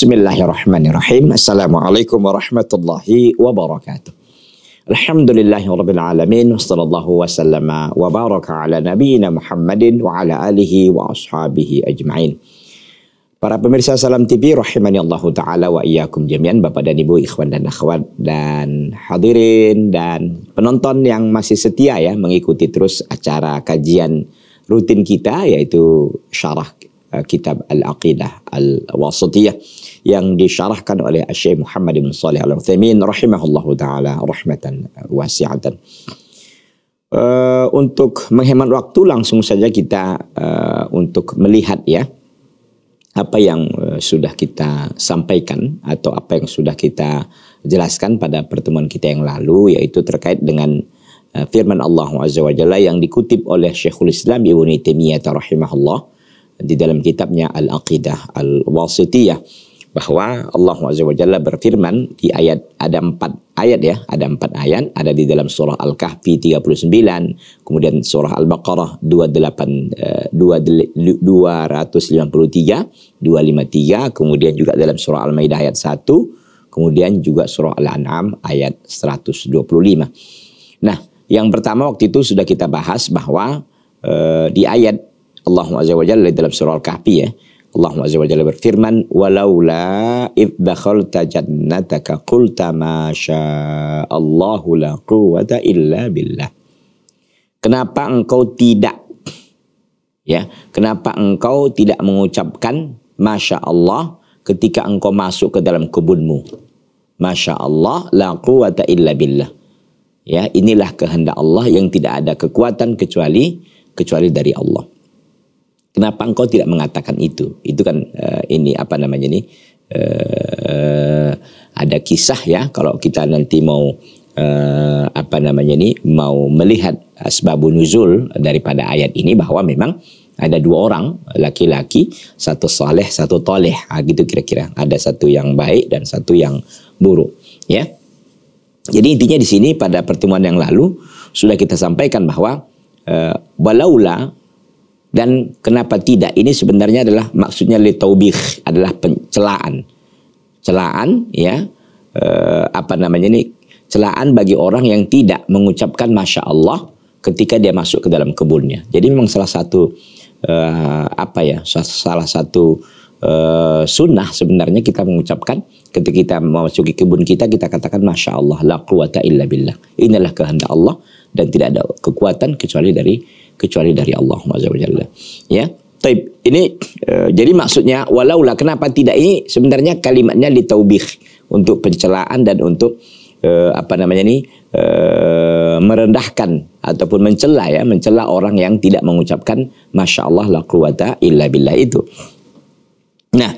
Bismillahirrahmanirrahim. Assalamualaikum warahmatullahi wabarakatuh. Alhamdulillahirabbil alamin wassallallahu wasallama wa baraka ala nabiyyina Muhammadin wa ala alihi wa ashabihi ajmain. Para pemirsa Salam TV rahimani Allah taala wa iyyakum jami'an Bapak dan Ibu, ikhwan dan akhwat dan hadirin dan penonton yang masih setia ya mengikuti terus acara kajian rutin kita yaitu syarah Uh, kitab Al-Aqidah Al-Wasatiyah yang disyarahkan oleh Syekh Muhammad bin Salih Al-Utsaimin rahimahullahu taala rahmatan wasi'atan. Uh, untuk menghemat waktu langsung saja kita uh, untuk melihat ya apa yang uh, sudah kita sampaikan atau apa yang sudah kita jelaskan pada pertemuan kita yang lalu yaitu terkait dengan uh, firman Allah Azza wa Jalla yang dikutip oleh Syekhul Islam Ibnu Taimiyah rahimahullah di dalam kitabnya Al-Aqidah Al-Wasitiyah bahwa Allah taala berfirman di ayat ada empat ayat ya ada empat ayat ada di dalam surah Al-Kahfi 39 kemudian surah Al-Baqarah 28 253 253 kemudian juga dalam surah Al-Maidah ayat 1 kemudian juga surah Al-An'am ayat 125 nah yang pertama waktu itu sudah kita bahas bahwa eh, di ayat Allah Azza wa Jalla dalam surah Al-Kahfi ya. Allah Azza wa Jalla berfirman, "Walaula id dakhalta jannataka qulta ma Allah la quwwata illa billah." Kenapa engkau tidak ya, kenapa engkau tidak mengucapkan Masya Allah ketika engkau masuk ke dalam kebunmu. Masya Allah, la quwwata illa billah. Ya, inilah kehendak Allah yang tidak ada kekuatan kecuali kecuali dari Allah. Kenapa engkau tidak mengatakan itu? Itu kan uh, ini apa namanya ini uh, ada kisah ya kalau kita nanti mau uh, apa namanya ini mau melihat asbabun nuzul daripada ayat ini bahwa memang ada dua orang laki-laki satu soleh satu toleh nah, gitu kira-kira ada satu yang baik dan satu yang buruk ya jadi intinya di sini pada pertemuan yang lalu sudah kita sampaikan bahwa uh, walaula dan kenapa tidak ini sebenarnya adalah maksudnya litaubih adalah pencelaan celaan ya e, apa namanya ini celaan bagi orang yang tidak mengucapkan masya Allah ketika dia masuk ke dalam kebunnya jadi memang salah satu e, apa ya salah satu e, sunnah sebenarnya kita mengucapkan ketika kita memasuki kebun kita kita katakan masya Allah la quwata illa billah inilah kehendak Allah dan tidak ada kekuatan kecuali dari kecuali dari Allah Subhanahu Ya. Taib. Ini e, jadi maksudnya walaulah kenapa tidak ini sebenarnya kalimatnya ditaubih untuk pencelaan dan untuk e, apa namanya ini e, merendahkan ataupun mencela ya, mencela orang yang tidak mengucapkan Allah la quwata illa billah itu. Nah,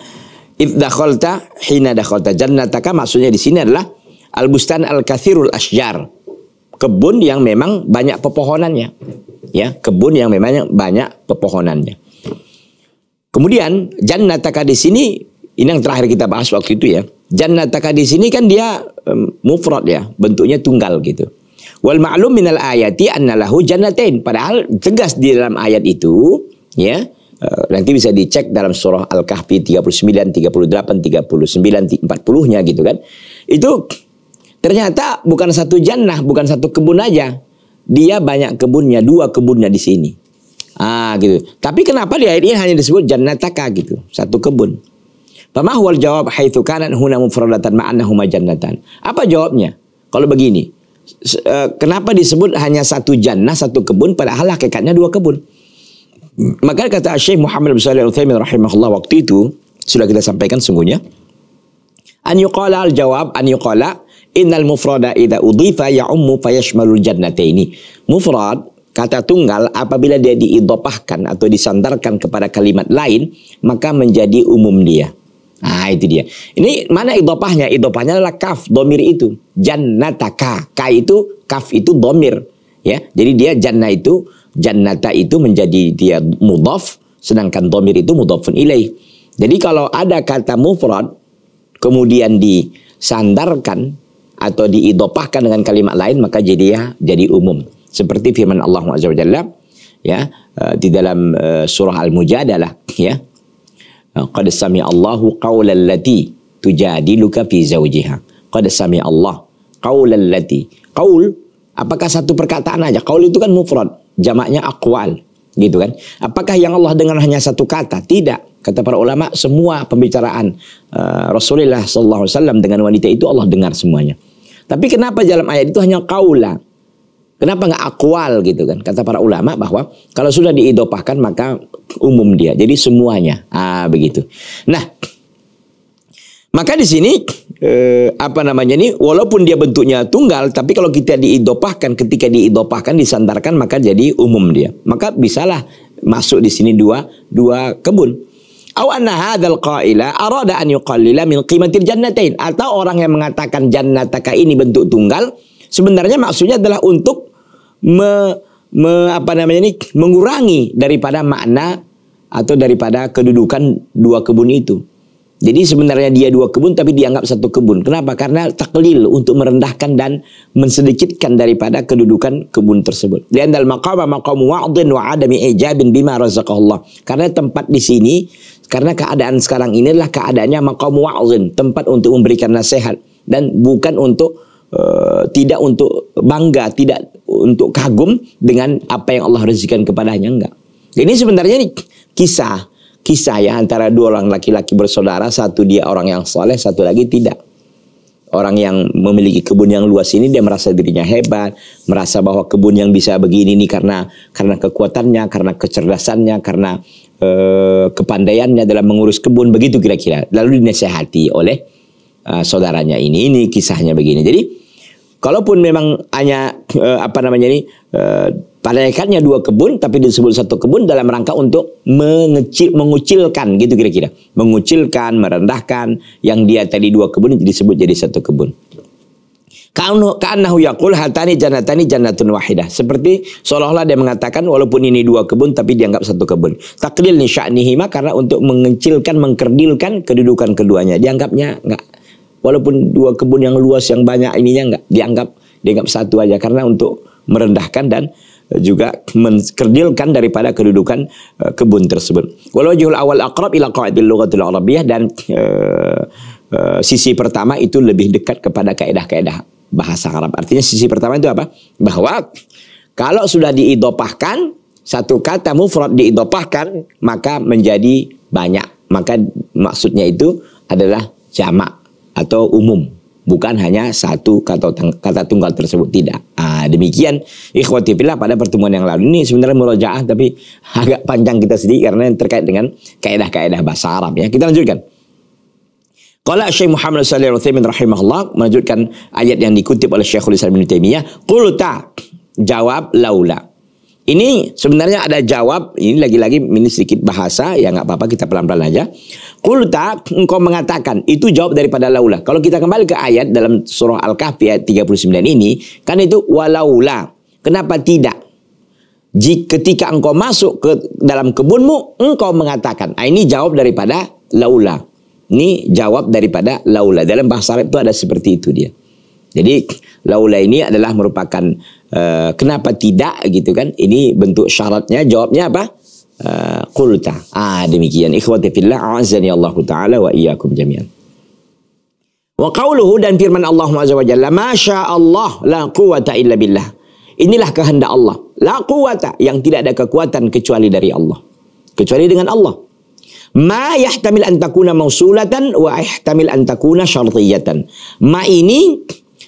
idzakhalta hina dakhalta jannataka maksudnya di sini adalah al-bustan al-kathirul asjar kebun yang memang banyak pepohonannya. Ya, kebun yang memang banyak pepohonannya. Kemudian jannataka di sini ini yang terakhir kita bahas waktu itu ya. Jannataka di sini kan dia um, mufrad ya, bentuknya tunggal gitu. Wal ma'lum minal ayati annalahu jannatain. Padahal tegas di dalam ayat itu ya, e, nanti bisa dicek dalam surah Al-Kahfi 39, 38, 39, 40-nya gitu kan. Itu Ternyata bukan satu jannah, bukan satu kebun aja. Dia banyak kebunnya, dua kebunnya di sini. Ah gitu. Tapi kenapa di ayat ini hanya disebut jannataka gitu, satu kebun. Pemahwal jawab, jawab haitsu kanat huna mufradatan ma'annahuma jannatan. Apa jawabnya? Kalau begini, e, kenapa disebut hanya satu jannah, satu kebun padahal hakikatnya dua kebun? Maka kata Syekh Muhammad bin Shalih Al-Utsaimin rahimahullah waktu itu sudah kita sampaikan sungguhnya an yuqala al jawab an yuqala Innal mufrada idha udhifa ya'ummu fayashmalul ini Mufrad kata tunggal apabila dia diidopahkan atau disandarkan kepada kalimat lain maka menjadi umum dia. Nah itu dia. Ini mana idopahnya? Idopahnya adalah kaf, domir itu. Jannataka. Ka itu, kaf itu domir. Ya, jadi dia jannah itu, jannata itu menjadi dia mudhaf, sedangkan domir itu mudhafun ilaih. Jadi kalau ada kata mufrad, kemudian disandarkan atau diidopahkan dengan kalimat lain maka jadi ya jadi umum seperti firman Allah Azza wa Jalla ya eh, di dalam eh, surah Al-Mujadalah ya eh, qad sami Allahu qaulal lati tujadiluka fi zawjiha qad sami Allah qaulal lati qaul apakah satu perkataan aja qaul itu kan mufrad jamaknya aqwal gitu kan apakah yang Allah dengar hanya satu kata tidak kata para ulama semua pembicaraan uh, Rasulullah SAW dengan wanita itu Allah dengar semuanya tapi kenapa dalam ayat itu hanya kaula? Kenapa nggak akwal gitu kan? Kata para ulama bahwa kalau sudah diidopahkan maka umum dia. Jadi semuanya. Ah begitu. Nah, maka di sini eh, apa namanya ini walaupun dia bentuknya tunggal tapi kalau kita diidopahkan ketika diidopahkan disantarkan maka jadi umum dia. Maka bisalah masuk di sini dua dua kebun. Aw anna hadzal qaila arada an yuqallila min qimatil jannatain atau orang yang mengatakan jannataka ini bentuk tunggal sebenarnya maksudnya adalah untuk me, me apa namanya ini mengurangi daripada makna atau daripada kedudukan dua kebun itu. Jadi sebenarnya dia dua kebun tapi dianggap satu kebun. Kenapa? Karena taklil untuk merendahkan dan mensedikitkan daripada kedudukan kebun tersebut. Lian dal maqama maqamu wa'din wa adami ijabin bima razaqahullah. Karena tempat di sini karena keadaan sekarang inilah keadaannya maqam wa'zin, tempat untuk memberikan nasihat dan bukan untuk uh, tidak untuk bangga, tidak untuk kagum dengan apa yang Allah rezekikan kepadanya enggak. Ini sebenarnya ini kisah kisah ya antara dua orang laki-laki bersaudara, satu dia orang yang soleh, satu lagi tidak. Orang yang memiliki kebun yang luas ini dia merasa dirinya hebat, merasa bahwa kebun yang bisa begini ini karena karena kekuatannya, karena kecerdasannya, karena Eh, kepandaiannya dalam mengurus kebun begitu kira-kira. Lalu dinasehati oleh uh, saudaranya ini ini kisahnya begini. Jadi kalaupun memang hanya uh, apa namanya ini uh, pada dua kebun tapi disebut satu kebun dalam rangka untuk mengecil mengucilkan gitu kira-kira. Mengucilkan, merendahkan yang dia tadi dua kebun disebut jadi satu kebun. Ka'annahu yakul hatani janatani janatun wahidah. Seperti seolah-olah dia mengatakan walaupun ini dua kebun tapi dianggap satu kebun. Taklil ni sya'nihima karena untuk mengecilkan, mengkerdilkan kedudukan keduanya. Dianggapnya enggak. Walaupun dua kebun yang luas, yang banyak ininya enggak. Dianggap, dianggap satu aja. Karena untuk merendahkan dan juga mengkerdilkan daripada kedudukan eh, kebun tersebut. Walau jual awal aqrab ila qaidil lughatil arabiyah dan eh, eh, sisi pertama itu lebih dekat kepada kaidah-kaidah bahasa Arab. Artinya sisi pertama itu apa? Bahwa kalau sudah diidopahkan, satu kata mufrad diidopahkan, maka menjadi banyak. Maka maksudnya itu adalah jamak atau umum. Bukan hanya satu kata, kata tunggal tersebut, tidak. Nah, demikian ikhwati pada pertemuan yang lalu. Ini sebenarnya murojaah tapi agak panjang kita sedih karena terkait dengan kaedah-kaedah bahasa Arab ya. Kita lanjutkan. Qala Syekh Muhammad Shallallahu Alaihi Wasallam rahimahullah melanjutkan ayat yang dikutip oleh Syekhul Islam Ibn Taimiyah. Qulta jawab laula. Ini sebenarnya ada jawab, ini lagi-lagi ini sedikit bahasa, ya nggak apa-apa kita pelan-pelan aja. Qulta engkau mengatakan, itu jawab daripada laula. Kalau kita kembali ke ayat dalam surah Al-Kahfi ayat 39 ini, kan itu walaula. Kenapa tidak? Jika ketika engkau masuk ke dalam kebunmu, engkau mengatakan. Nah, ini jawab daripada laula. Ini jawab daripada laula. Dalam bahasa Arab itu ada seperti itu dia. Jadi laula ini adalah merupakan uh, kenapa tidak gitu kan? Ini bentuk syaratnya. Jawabnya apa? Uh, Ah demikian. Ikhwati fillah a'azani Allah taala wa iyakum jami'an. Wa qawluhu dan firman Allah Azza wa Jalla, "Masya Allah la quwata illa billah." Inilah kehendak Allah. La quwata yang tidak ada kekuatan kecuali dari Allah. Kecuali dengan Allah. Ma yahtamil antakuna mausulatan wa yahtamil antakuna syartiyatan. Ma ini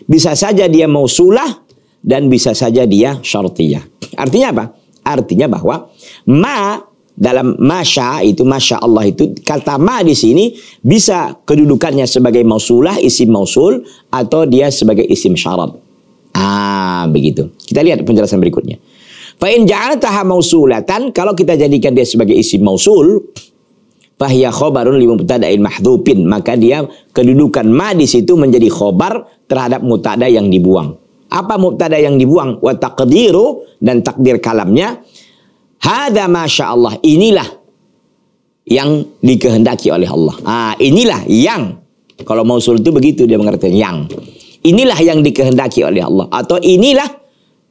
bisa saja dia mausulah dan bisa saja dia syartiyah. Artinya apa? Artinya bahwa ma dalam masya itu masya Allah itu kata ma di sini bisa kedudukannya sebagai mausulah isim mausul atau dia sebagai isim syarat. Ah, begitu. Kita lihat penjelasan berikutnya. in ja'altaha mausulatan kalau kita jadikan dia sebagai isim mausul Fahya khobarun li mubtada'in mahdhupin Maka dia kedudukan ma di situ menjadi khobar terhadap mubtada yang dibuang. Apa mubtada yang dibuang? Wa taqdiru dan takdir kalamnya. hadza masya Allah. Inilah yang dikehendaki oleh Allah. Ah, inilah yang. Kalau mausul itu begitu dia mengerti. Yang. Inilah yang dikehendaki oleh Allah. Atau inilah.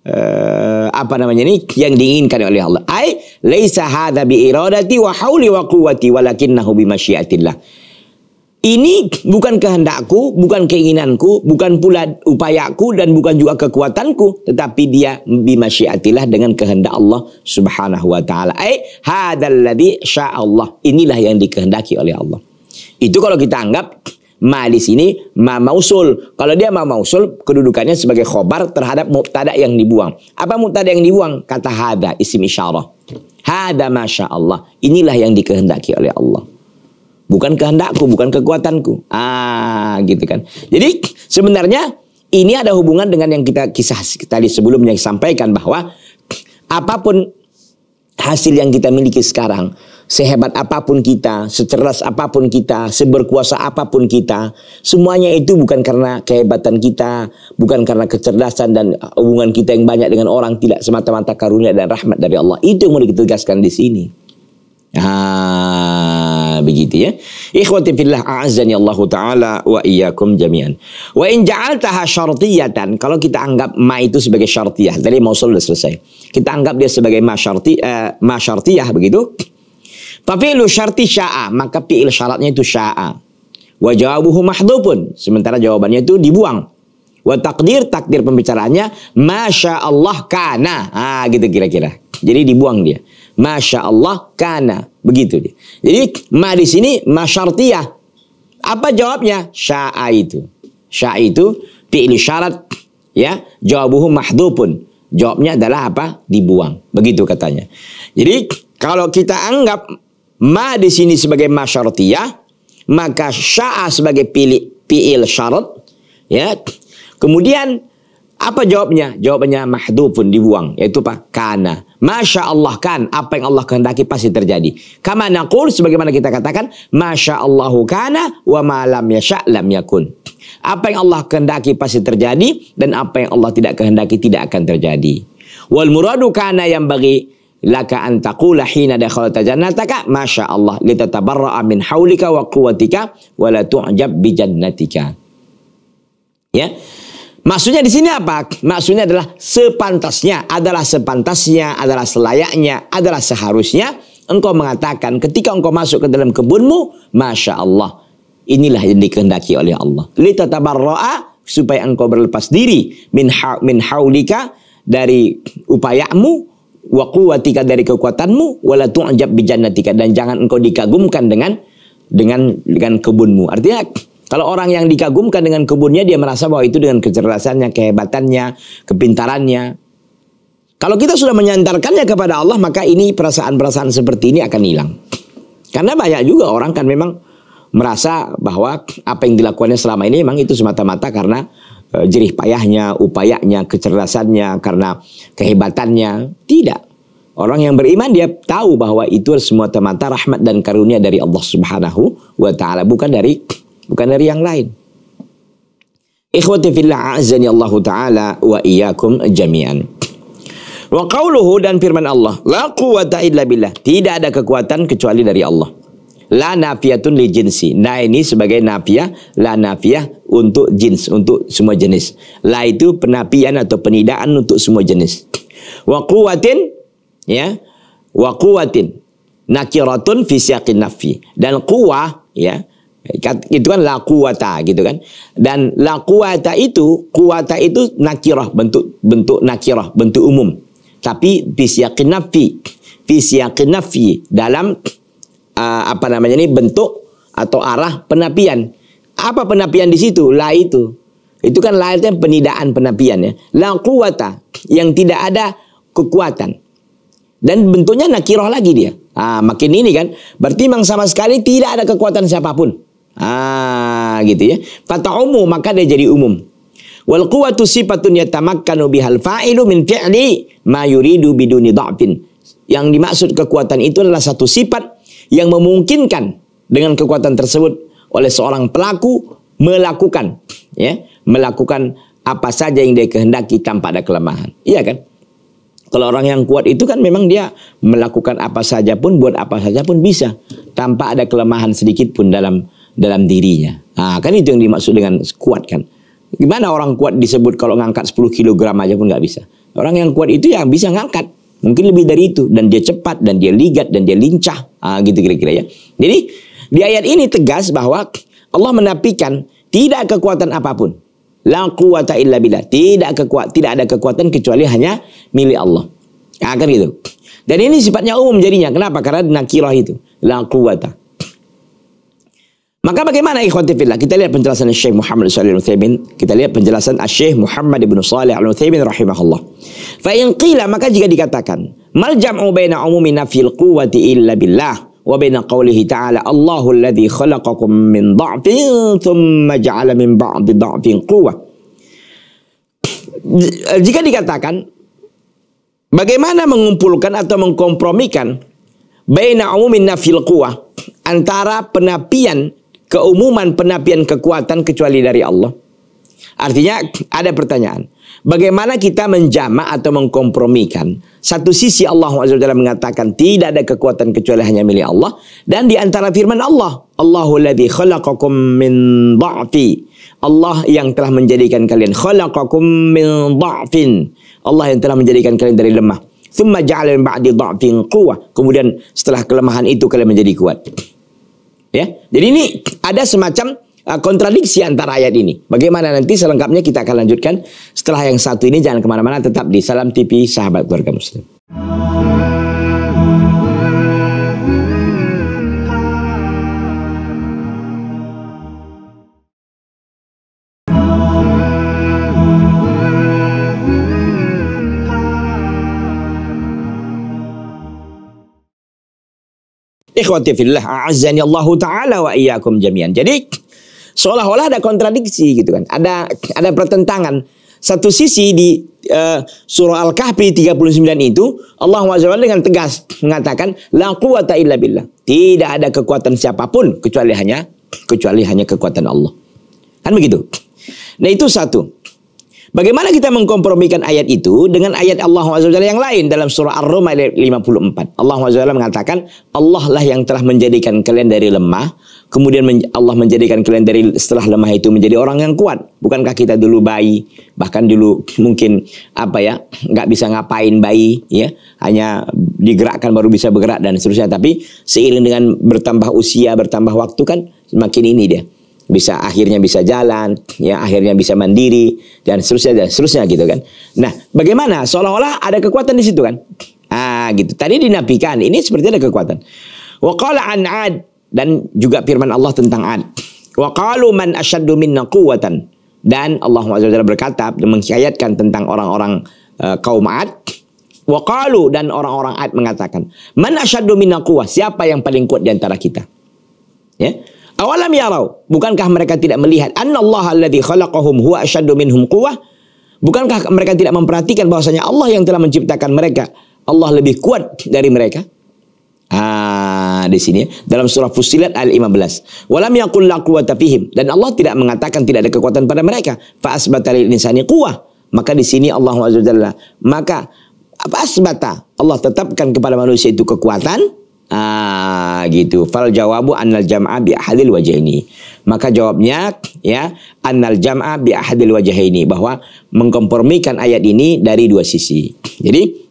Eh, apa namanya ini yang diinginkan oleh Allah. Ai laisa hadza bi iradati wa hauli wa quwwati walakinnahu bi masyiatillah. Ini bukan kehendakku, bukan keinginanku, bukan pula upayaku dan bukan juga kekuatanku, tetapi dia bimasyiatillah dengan kehendak Allah Subhanahu wa taala. Ai hadzal ladzi syaa Allah. Inilah yang dikehendaki oleh Allah. Itu kalau kita anggap ma di sini ma mausul. Kalau dia ma mausul kedudukannya sebagai khobar terhadap mubtada yang dibuang. Apa mubtada yang dibuang? Kata hada isim isyarah. Hada masya Allah. Inilah yang dikehendaki oleh Allah. Bukan kehendakku, bukan kekuatanku. Ah, gitu kan. Jadi sebenarnya ini ada hubungan dengan yang kita kisah tadi sebelumnya sampaikan bahwa apapun hasil yang kita miliki sekarang sehebat apapun kita, secerdas apapun kita, seberkuasa apapun kita, semuanya itu bukan karena kehebatan kita, bukan karena kecerdasan dan uh, hubungan kita yang banyak dengan orang, tidak semata-mata karunia dan rahmat dari Allah. Itu yang mau ditegaskan di sini. Ah, begitu ya. Ikhwati fillah a'azzani Allah taala wa iyyakum jami'an. Wa in ja'altaha syartiyatan, kalau kita anggap ma itu sebagai syartiyah, tadi mau sudah selesai. Kita anggap dia sebagai ma syarti uh, ma syartiyah begitu tapi lu syarti sya'a, maka fi'il syaratnya itu sya'a. Wa jawabuhu mahdhufun, sementara jawabannya itu dibuang. Wa takdir, takdir pembicaraannya, Masya Allah kana. Ah gitu kira-kira. Jadi dibuang dia. Masya Allah kana. Begitu dia. Jadi ma di sini syartiyah. Apa jawabnya? Sya'a itu. Sya'a itu fi'il syarat. Ya, jawabuhu mahdhufun. Jawabnya adalah apa? Dibuang. Begitu katanya. Jadi kalau kita anggap Ma di sini sebagai masyartiyah maka sya'a sebagai pilih fi'il syarat, ya. Kemudian apa jawabnya? Jawabannya pun dibuang, yaitu apa? Kana. Masya Allah kan, apa yang Allah kehendaki pasti terjadi. Kama naqul sebagaimana kita katakan, Masya Allahu kana wa malam ya yasha lam kun. Apa yang Allah kehendaki pasti terjadi dan apa yang Allah tidak kehendaki tidak akan terjadi. Wal muradu kana yang bagi laka antakula hina dakhalta jannataka masya Allah litatabarra'a min haulika wa quwwatika wa la tu'jab bi jannatika. Ya. Maksudnya di sini apa? Maksudnya adalah sepantasnya, adalah sepantasnya, adalah selayaknya, adalah seharusnya engkau mengatakan ketika engkau masuk ke dalam kebunmu, masya Allah, inilah yang dikehendaki oleh Allah. Litatabarra'a supaya engkau berlepas diri min ha, min haulika dari upayamu wa quwwatika dari kekuatanmu wala tu'jab bi jannatika dan jangan engkau dikagumkan dengan dengan dengan kebunmu. Artinya kalau orang yang dikagumkan dengan kebunnya dia merasa bahwa itu dengan kecerdasannya, kehebatannya, kepintarannya. Kalau kita sudah menyantarkannya kepada Allah maka ini perasaan-perasaan seperti ini akan hilang. Karena banyak juga orang kan memang merasa bahwa apa yang dilakukannya selama ini memang itu semata-mata karena Eh, jerih payahnya, upayanya, kecerdasannya, karena kehebatannya. Tidak. Orang yang beriman dia tahu bahwa itu semua temata rahmat dan karunia dari Allah Subhanahu wa taala, bukan dari bukan dari yang lain. Ikhwati fillah azani Allah taala wa iyyakum jami'an. Wa qauluhu dan firman Allah, la quwata illa billah. Tidak ada kekuatan kecuali dari Allah. La nafiyatun li jinsi. Nah ini sebagai nafiyah, la nafiyah untuk jenis, untuk semua jenis. La itu penapian atau penidaan untuk semua jenis. Wa quwatin ya. Wa quwatin nakiratun fi nafi. Dan kuah, ya itu kan la kuwata gitu kan dan la kuwata itu kuwata itu nakirah bentuk bentuk nakirah bentuk umum tapi fisiakin nafi fisiakin nafi dalam ah, apa namanya ini bentuk atau arah penapian apa penapian di situ? La itu. Itu kan lahirnya penidaan penapian ya. La kuwata yang tidak ada kekuatan. Dan bentuknya nakiroh lagi dia. Ah, makin ini kan. Berarti memang sama sekali tidak ada kekuatan siapapun. Ah, gitu ya. Fata umum maka dia jadi umum. Wal kuwatu sifatun yatamakkanu bihal fa'ilu min fi'li ma yuridu biduni da'fin Yang dimaksud kekuatan itu adalah satu sifat yang memungkinkan dengan kekuatan tersebut oleh seorang pelaku melakukan ya, melakukan apa saja yang dia kehendaki tanpa ada kelemahan. Iya kan? Kalau orang yang kuat itu kan memang dia melakukan apa saja pun buat apa saja pun bisa tanpa ada kelemahan sedikit pun dalam dalam dirinya. Nah, kan itu yang dimaksud dengan kuat kan. Gimana orang kuat disebut kalau ngangkat 10 kg aja pun nggak bisa. Orang yang kuat itu yang bisa ngangkat. Mungkin lebih dari itu. Dan dia cepat, dan dia ligat, dan dia lincah. Ah, gitu kira-kira ya. Jadi di ayat ini tegas bahwa Allah menafikan tidak kekuatan apapun. La quwata illa billah. Tidak kekuat, tidak ada kekuatan kecuali hanya milik Allah. Ya, kan gitu. Dan ini sifatnya umum jadinya. Kenapa? Karena nakirah itu. La quwata. Maka bagaimana ikhwatifillah? Kita lihat penjelasan Syekh Muhammad Salih al utsaimin Kita lihat penjelasan Syekh Muhammad bin Salih al utsaimin rahimahullah. in qila maka jika dikatakan. Mal jam'u baina umumi nafil quwati illa billah wa baina qawlihi ta'ala Allahu alladhi khalaqakum min dha'fin thumma ja'ala min ba'di dha'fin quwwah. Jika dikatakan bagaimana mengumpulkan atau mengkompromikan baina umumin nafil quwwah antara penapian keumuman penapian kekuatan kecuali dari Allah Artinya ada pertanyaan. Bagaimana kita menjama atau mengkompromikan? Satu sisi Allah SWT mengatakan tidak ada kekuatan kecuali hanya milik Allah. Dan di antara firman Allah. Allahu min Allah yang telah menjadikan kalian. Khalaqakum min Allah yang telah menjadikan kalian dari lemah. Thumma ba'di Kemudian setelah kelemahan itu kalian menjadi kuat. Ya. Jadi ini ada semacam Ah, kontradiksi antara ayat ini. Bagaimana nanti selengkapnya kita akan lanjutkan setelah yang satu ini jangan kemana-mana tetap di Salam TV Sahabat Keluarga Muslim. Ikhwati fillah, a'azzani Allah Ta'ala wa iyyakum jami'an. Jadi, seolah-olah ada kontradiksi gitu kan. Ada ada pertentangan. Satu sisi di uh, surah Al-Kahfi 39 itu Allah SWT dengan tegas mengatakan la quwata illa billah. Tidak ada kekuatan siapapun kecuali hanya kecuali hanya kekuatan Allah. Kan begitu. Nah itu satu. Bagaimana kita mengkompromikan ayat itu dengan ayat Allah SWT yang lain dalam surah Ar-Rum ayat 54. Allah SWT mengatakan, Allah lah yang telah menjadikan kalian dari lemah kemudian Allah menjadikan kalian dari setelah lemah itu menjadi orang yang kuat. Bukankah kita dulu bayi, bahkan dulu mungkin apa ya, nggak bisa ngapain bayi, ya hanya digerakkan baru bisa bergerak dan seterusnya. Tapi seiring dengan bertambah usia, bertambah waktu kan semakin ini dia bisa akhirnya bisa jalan, ya akhirnya bisa mandiri dan seterusnya dan seterusnya gitu kan. Nah, bagaimana seolah-olah ada kekuatan di situ kan? Ah gitu. Tadi dinafikan, ini seperti ada kekuatan. Waqala an 'ad dan juga firman Allah tentang Ad. Wa qalu man asyaddu minna quwwatan. Dan Allah Azza berkata mengkhayatkan tentang orang-orang uh, kaum Ad. Wa qalu dan orang-orang Ad mengatakan, "Man asyaddu minna quwwah?" Siapa yang paling kuat di antara kita? Ya. Awalam yarau, bukankah mereka tidak melihat Allah alladhi khalaqahum huwa asyaddu minhum quwwah? Bukankah mereka tidak memperhatikan bahwasanya Allah yang telah menciptakan mereka, Allah lebih kuat dari mereka? Ah, Nah, di sini dalam surah Fusilat ayat 15. Walam yaqul la quwwata fihim dan Allah tidak mengatakan tidak ada kekuatan pada mereka. Fa asbata lil insani quwwah. Maka di sini Allah Azza maka apa asbata Allah tetapkan kepada manusia itu kekuatan Ah, gitu. Fal jawabu annal jam'a bi ahadil wajhaini. Maka jawabnya ya annal jam'a bi ahadil wajhaini bahwa mengkompromikan ayat ini dari dua sisi. Jadi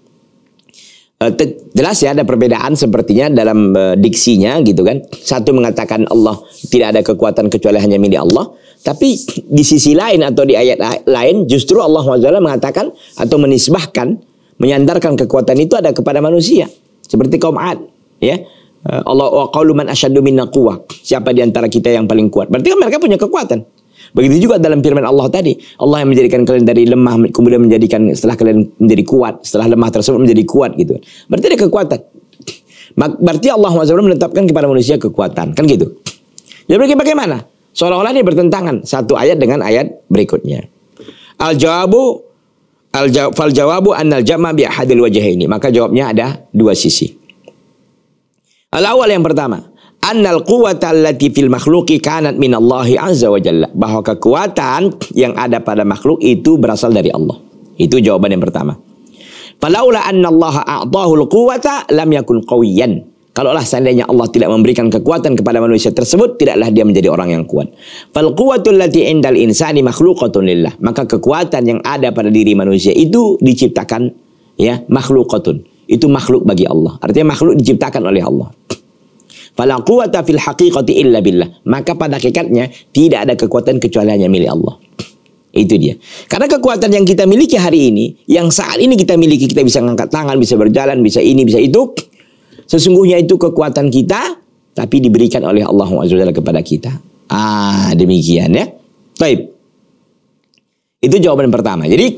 Eh, jelas ya ada perbedaan sepertinya dalam uh, diksinya gitu kan. Satu mengatakan Allah tidak ada kekuatan kecuali hanya milik Allah, tapi di sisi lain atau di ayat lain justru Allah SWT mengatakan atau menisbahkan menyandarkan kekuatan itu ada kepada manusia. Seperti kaum Ad, ya. Eh, Allah wa qawlu man asyadu minna kuwa. Siapa di antara kita yang paling kuat? Berarti kan mereka punya kekuatan. Begitu juga dalam firman Allah tadi. Allah yang menjadikan kalian dari lemah kemudian menjadikan setelah kalian menjadi kuat, setelah lemah tersebut menjadi kuat gitu. Berarti ada kekuatan. Berarti Allah SWT menetapkan kepada manusia kekuatan. Kan gitu. Jadi bagaimana? Seolah-olah ini bertentangan satu ayat dengan ayat berikutnya. Al-jawabu al -jawab, fal jawabu annal jama bi ahadil ini Maka jawabnya ada dua sisi. Al awal yang pertama, annal quwata allati fil makhluki kanat min Allahi azza wa jalla. Bahwa kekuatan yang ada pada makhluk itu berasal dari Allah. Itu jawaban yang pertama. Falaula anna Allah a'tahu quwata lam yakun qawiyan. Kalaulah seandainya Allah tidak memberikan kekuatan kepada manusia tersebut, tidaklah dia menjadi orang yang kuat. Fal quwwatul lati indal insani makhluqatun lillah. Maka kekuatan yang ada pada diri manusia itu diciptakan ya makhluqatun. Itu makhluk bagi Allah. Artinya makhluk diciptakan oleh Allah. Fala quwata fil haqiqati illa billah. Maka pada hakikatnya tidak ada kekuatan kecuali hanya milik Allah. Itu dia. Karena kekuatan yang kita miliki hari ini, yang saat ini kita miliki, kita bisa mengangkat tangan, bisa berjalan, bisa ini, bisa itu. Sesungguhnya itu kekuatan kita, tapi diberikan oleh Allah SWT kepada kita. Ah, demikian ya. Baik. Itu jawaban pertama. Jadi,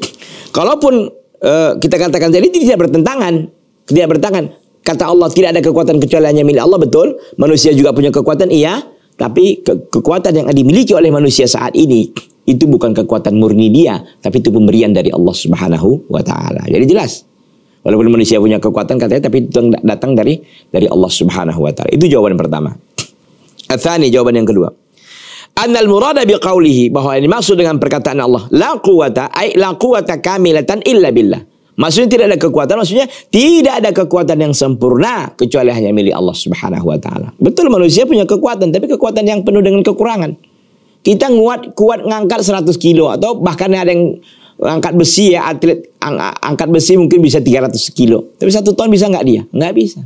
kalaupun uh, kita katakan tadi tidak bertentangan, tidak bertentangan, Kata Allah tidak ada kekuatan kecuali hanya milik Allah betul. Manusia juga punya kekuatan iya. Tapi ke kekuatan yang dimiliki oleh manusia saat ini itu bukan kekuatan murni dia, tapi itu pemberian dari Allah Subhanahu wa taala. Jadi jelas. Walaupun manusia punya kekuatan katanya tapi itu datang dari dari Allah Subhanahu wa taala. Itu jawaban pertama. Athani jawaban yang kedua. Annal murada biqaulihi bahwa yang dimaksud dengan perkataan Allah la quwata ay la quwata kamilatan illa billah Maksudnya tidak ada kekuatan, maksudnya tidak ada kekuatan yang sempurna kecuali hanya milik Allah Subhanahu wa taala. Betul manusia punya kekuatan, tapi kekuatan yang penuh dengan kekurangan. Kita nguat kuat ngangkat 100 kilo atau bahkan ada yang angkat besi ya atlet ang, angkat besi mungkin bisa 300 kilo. Tapi satu ton bisa nggak dia? Nggak bisa.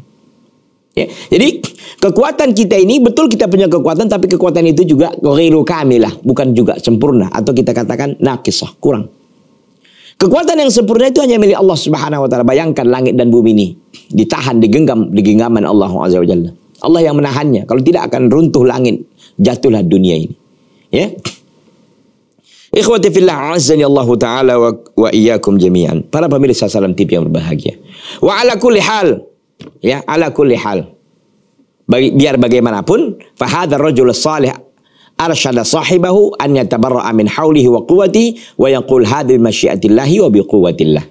Ya. Jadi kekuatan kita ini betul kita punya kekuatan tapi kekuatan itu juga ghairu kamilah, bukan juga sempurna atau kita katakan nakisah, kurang. Kekuatan yang sempurna itu hanya milik Allah Subhanahu wa taala. Bayangkan langit dan bumi ini ditahan digenggam di genggaman Allah Azza wa Jalla. Allah yang menahannya. Kalau tidak akan runtuh langit, jatuhlah dunia ini. Ya. Ikhwati fillah azani Allah taala wa, wa iyyakum jami'an. Para pemirsa Salam TV yang berbahagia. Wa ala kulli hal. Ya, ala kulli hal. Bagi, biar bagaimanapun fahadha rajul salih arsyada sahibahu an yatabarra'a min haulihi wa quwwati wa yaqul hadhi masyiatillahi wa quwwatillah.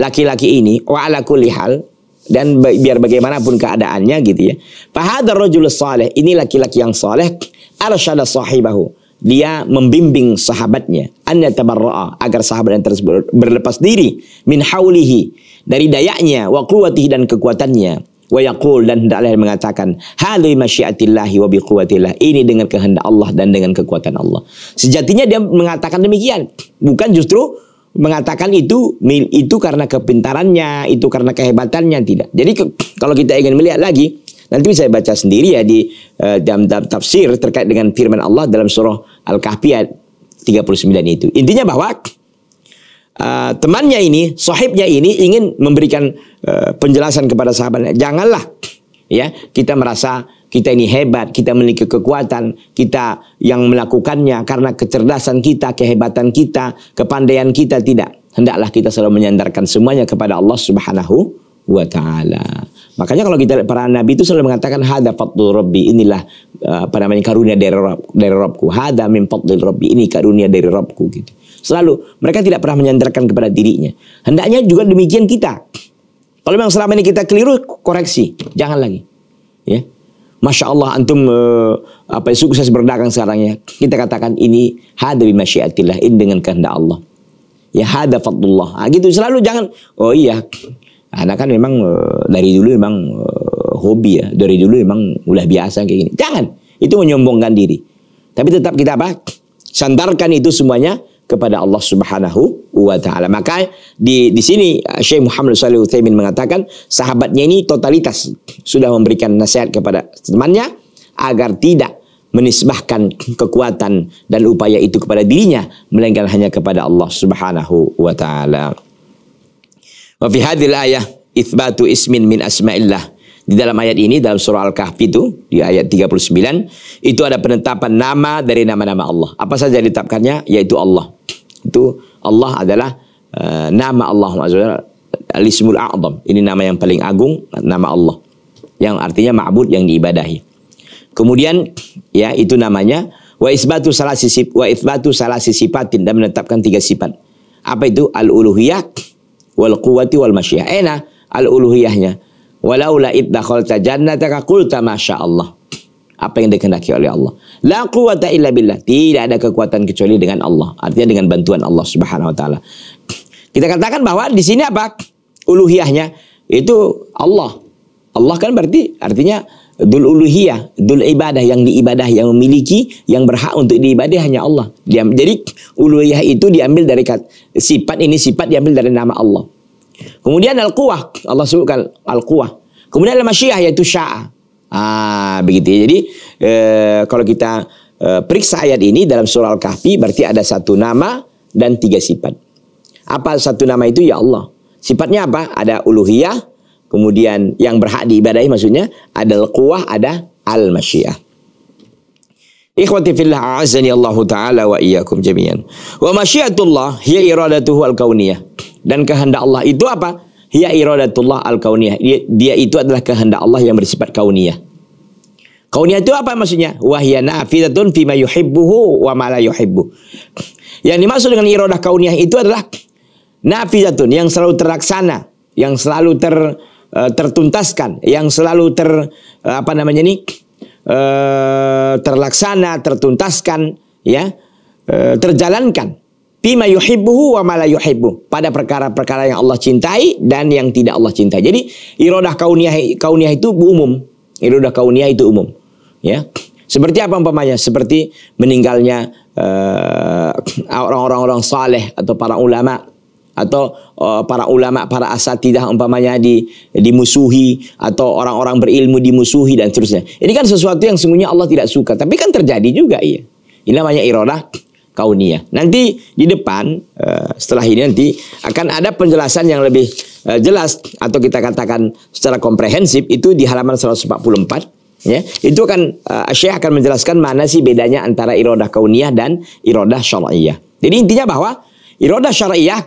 Laki-laki ini wa ala kulli hal dan biar bagaimanapun keadaannya gitu ya. hadzal rajul saleh, ini laki-laki yang saleh arsyada sahibahu. Dia membimbing sahabatnya an yatabarra'a agar sahabatnya tersebut berlepas diri min haulihi dari dayanya wa quwwatihi dan kekuatannya wa yaqul dan hendaklah mengatakan hadhi masyiatillahi wa biquwwatillah ini dengan kehendak Allah dan dengan kekuatan Allah sejatinya dia mengatakan demikian bukan justru mengatakan itu itu karena kepintarannya itu karena kehebatannya tidak jadi ke, kalau kita ingin melihat lagi nanti bisa baca sendiri ya di eh, dalam, dalam tafsir terkait dengan firman Allah dalam surah Al-Kahfi 39 itu intinya bahwa uh, temannya ini, sahibnya ini ingin memberikan uh, penjelasan kepada sahabatnya. Janganlah ya kita merasa kita ini hebat, kita memiliki kekuatan, kita yang melakukannya karena kecerdasan kita, kehebatan kita, kepandaian kita tidak. Hendaklah kita selalu menyandarkan semuanya kepada Allah Subhanahu wa taala. Makanya kalau kita para nabi itu selalu mengatakan hada fadlu rabbi inilah uh, apa namanya karunia dari Rabb, dari Rabbku. Hada min fadlil rabbi ini karunia dari Robku gitu selalu mereka tidak pernah menyandarkan kepada dirinya. Hendaknya juga demikian kita. Kalau memang selama ini kita keliru, koreksi, jangan lagi. Ya. Masya Allah antum uh, apa sukses berdagang sekarang ya. Kita katakan ini hada masyiatillah, ini dengan kehendak Allah. Ya hada fadlullah. Nah, gitu selalu jangan oh iya. karena kan memang uh, dari dulu memang uh, hobi ya, dari dulu memang udah biasa kayak gini. Jangan, itu menyombongkan diri. Tapi tetap kita apa? Sandarkan itu semuanya kepada Allah Subhanahu wa taala. Maka di di sini uh, Syekh Muhammad Shalih Utsaimin mengatakan sahabatnya ini totalitas sudah memberikan nasihat kepada temannya agar tidak menisbahkan kekuatan dan upaya itu kepada dirinya melainkan hanya kepada Allah Subhanahu wa taala. Wa fi hadhil ayah ismin min asma'illah di dalam ayat ini, dalam surah Al-Kahfi itu, di ayat 39, itu ada penetapan nama dari nama-nama Allah. Apa saja yang ditetapkannya? Yaitu Allah. Itu Allah adalah uh, nama Allah. Al-Ismul A'zam. Ini nama yang paling agung, nama Allah. Yang artinya ma'bud yang diibadahi. Kemudian, ya itu namanya, wa isbatu salah sisi wa isbatu salah sisifatin dan menetapkan tiga sifat. Apa itu? Al-uluhiyah, wal quwati wal masyiah. Enak al-uluhiyahnya Walaula iddakhulta jannataka qulta masyaallah. Apa yang dikehendaki oleh Allah. La quwata illa billah. Tidak ada kekuatan kecuali dengan Allah. Artinya dengan bantuan Allah Subhanahu wa taala. Kita katakan bahwa di sini apa? Uluhiyahnya itu Allah. Allah kan berarti artinya Dul uluhiyah, dul ibadah yang diibadah yang memiliki yang berhak untuk diibadah hanya Allah. Jadi uluhiyah itu diambil dari sifat ini sifat diambil dari nama Allah. Kemudian al-quwah, Allah sebutkan al-quwah. Kemudian al-masyiah yaitu sya'a. Ah, begitu ya. Jadi e, kalau kita e, periksa ayat ini dalam surah Al-Kahfi berarti ada satu nama dan tiga sifat. Apa satu nama itu ya Allah. Sifatnya apa? Ada uluhiyah, kemudian yang berhak diibadahi maksudnya ada al-quwah, ada al-masyiah. Ikhwati fillah a'azani Allah taala wa iyyakum jami'an. Wa masyiatullah hiya iradatuhu al-kauniyah. Dan kehendak Allah itu apa? Hiya iradatullah al-kauniyah. Dia, dia itu adalah kehendak Allah yang bersifat kauniyah. Kauniyah itu apa maksudnya? hiya nafidatun fima yuhibbuhu wa ma la yuhibbu. Yang dimaksud dengan iradah kauniyah itu adalah nafidatun yang selalu terlaksana, yang selalu ter, uh, tertuntaskan, yang selalu ter uh, apa namanya nih? Eh, terlaksana, tertuntaskan, ya, eh, terjalankan. Bima yuhibbuhu wa ma la Pada perkara-perkara yang Allah cintai dan yang tidak Allah cintai. Jadi irodah kauniyah kauniyah itu umum. Irodah kauniyah itu umum. Ya. Seperti apa umpamanya? Seperti meninggalnya eh, orang-orang uh, saleh atau para ulama atau uh, para ulama, para asatidah umpamanya di dimusuhi atau orang-orang berilmu dimusuhi dan seterusnya. Ini kan sesuatu yang sungguhnya Allah tidak suka, tapi kan terjadi juga ya. Ini namanya irodah kauniyah. Nanti di depan uh, setelah ini nanti akan ada penjelasan yang lebih uh, jelas atau kita katakan secara komprehensif itu di halaman 144 ya itu akan uh, Syekh akan menjelaskan mana sih bedanya antara irodah kauniyah dan irodah syar'iyah. Jadi intinya bahwa irodah syar'iyah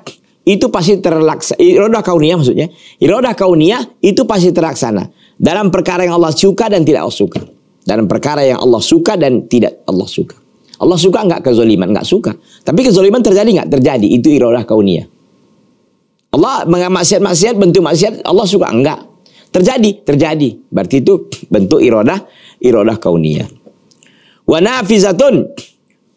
itu pasti terlaksana. Irodah kauniyah maksudnya. Irodah kauniyah itu pasti terlaksana. Dalam perkara yang Allah suka dan tidak Allah suka. Dalam perkara yang Allah suka dan tidak Allah suka. Allah suka nggak kezoliman? Nggak suka. Tapi kezoliman terjadi nggak? Terjadi. Itu irodah kauniyah. Allah mengamaksiat maksiat bentuk maksiat Allah suka enggak terjadi terjadi berarti itu bentuk irodah irodah kauniyah wa nafizatun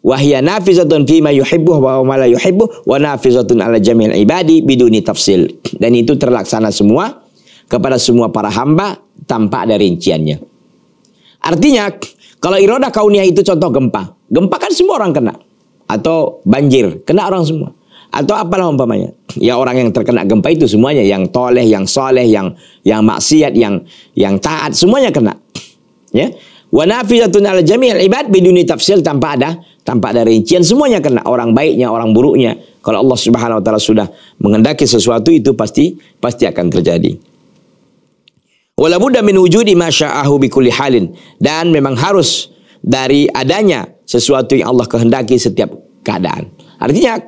wahya nafizatun fima ma yuhibbuh wa ma la yuhibbuh wa nafizatun ala jamil ibadi biduni tafsil. Dan itu terlaksana semua kepada semua para hamba tanpa ada rinciannya. Artinya kalau iroda kauniyah itu contoh gempa. Gempa kan semua orang kena. Atau banjir, kena orang semua. Atau apalah umpamanya. Ya orang yang terkena gempa itu semuanya. Yang toleh, yang soleh, yang yang maksiat, yang yang taat. Semuanya kena. Ya. Wa nafizatun ala jamil ibad biduni tafsil tanpa ada Tampak dari rincian semuanya kena orang baiknya, orang buruknya. Kalau Allah Subhanahu wa taala sudah mengendaki sesuatu itu pasti pasti akan terjadi. Wala budda min wujudi masya'ahu bi kulli halin dan memang harus dari adanya sesuatu yang Allah kehendaki setiap keadaan. Artinya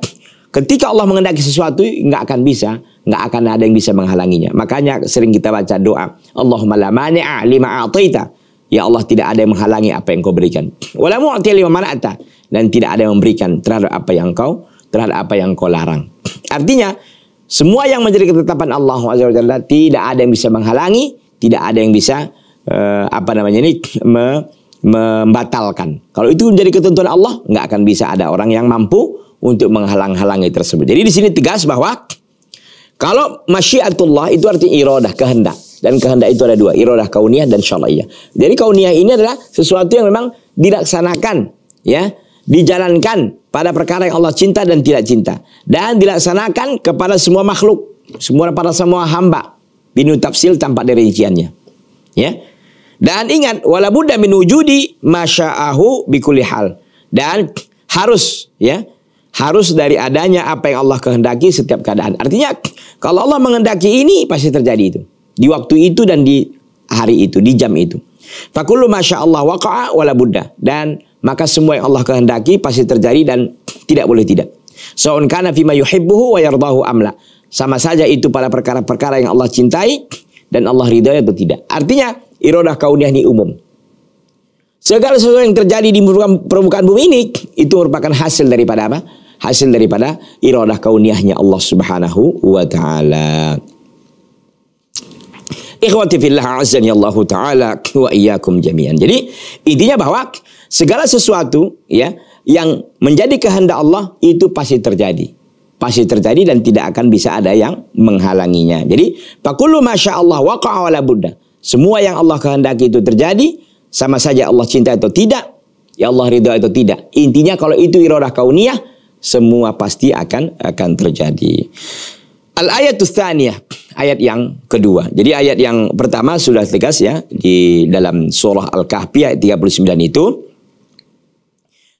ketika Allah mengendaki sesuatu nggak akan bisa, nggak akan ada yang bisa menghalanginya. Makanya sering kita baca doa, Allahumma la mani'a lima a'taita. Ya Allah tidak ada yang menghalangi apa yang kau berikan. Wala lima mana'ata dan tidak ada yang memberikan terhadap apa yang kau terhadap apa yang kau larang. Artinya semua yang menjadi ketetapan Allah SWT tidak ada yang bisa menghalangi, tidak ada yang bisa uh, apa namanya ini me, membatalkan. Kalau itu menjadi ketentuan Allah, nggak akan bisa ada orang yang mampu untuk menghalang-halangi tersebut. Jadi di sini tegas bahwa kalau masyiatullah itu artinya irodah, kehendak. Dan kehendak itu ada dua, irodah kauniyah dan syariah. Jadi kauniyah ini adalah sesuatu yang memang dilaksanakan ya dijalankan pada perkara yang Allah cinta dan tidak cinta dan dilaksanakan kepada semua makhluk, semua pada semua hamba. Binu tafsil tampak dari rinciannya. Ya. Dan ingat wala buddha min wujudi masya'ahu bikulli hal. Dan harus ya, harus dari adanya apa yang Allah kehendaki setiap keadaan. Artinya kalau Allah menghendaki ini pasti terjadi itu. Di waktu itu dan di hari itu, di jam itu. Fakullu masya Allah waqa'a wala buddha. Dan maka semua yang Allah kehendaki pasti terjadi dan tidak boleh tidak. Saun kana fima yuhibbuhu wa yardahu amla. Sama saja itu pada perkara-perkara yang Allah cintai dan Allah ridhoi atau tidak. Artinya irodah kauniyah ini umum. Segala sesuatu yang terjadi di permukaan, bumi ini itu merupakan hasil daripada apa? Hasil daripada irodah kauniyahnya Allah Subhanahu wa taala. Ikhwati fillah azan ya Allah taala wa iyyakum jami'an. Jadi intinya bahwa segala sesuatu ya yang menjadi kehendak Allah itu pasti terjadi. Pasti terjadi dan tidak akan bisa ada yang menghalanginya. Jadi, fakulu masya Allah wakawala buddha. Semua yang Allah kehendaki itu terjadi, sama saja Allah cinta atau tidak, ya Allah ridho atau tidak. Intinya kalau itu iradah kauniyah, semua pasti akan akan terjadi. Al ayat tsaniyah, ayat yang kedua. Jadi ayat yang pertama sudah tegas ya di dalam surah Al-Kahfi ayat 39 itu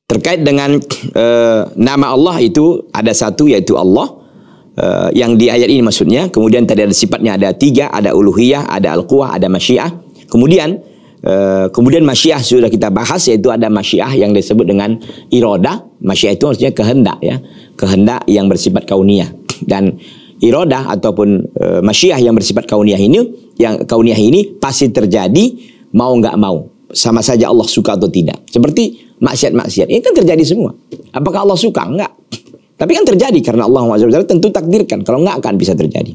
Terkait dengan e, nama Allah itu ada satu yaitu Allah e, yang di ayat ini maksudnya. Kemudian tadi ada sifatnya ada tiga, ada uluhiyah, ada al-quwah, ada masyiah. Kemudian e, kemudian masyiah sudah kita bahas yaitu ada masyiah yang disebut dengan iroda. Masyiah itu maksudnya kehendak ya, kehendak yang bersifat kauniyah dan iroda ataupun e, masyiah yang bersifat kauniyah ini yang kauniyah ini pasti terjadi mau nggak mau sama saja Allah suka atau tidak. Seperti maksiat-maksiat. Ini kan terjadi semua. Apakah Allah suka? Enggak. Tapi kan terjadi karena Allah SWT tentu takdirkan. Kalau enggak akan bisa terjadi.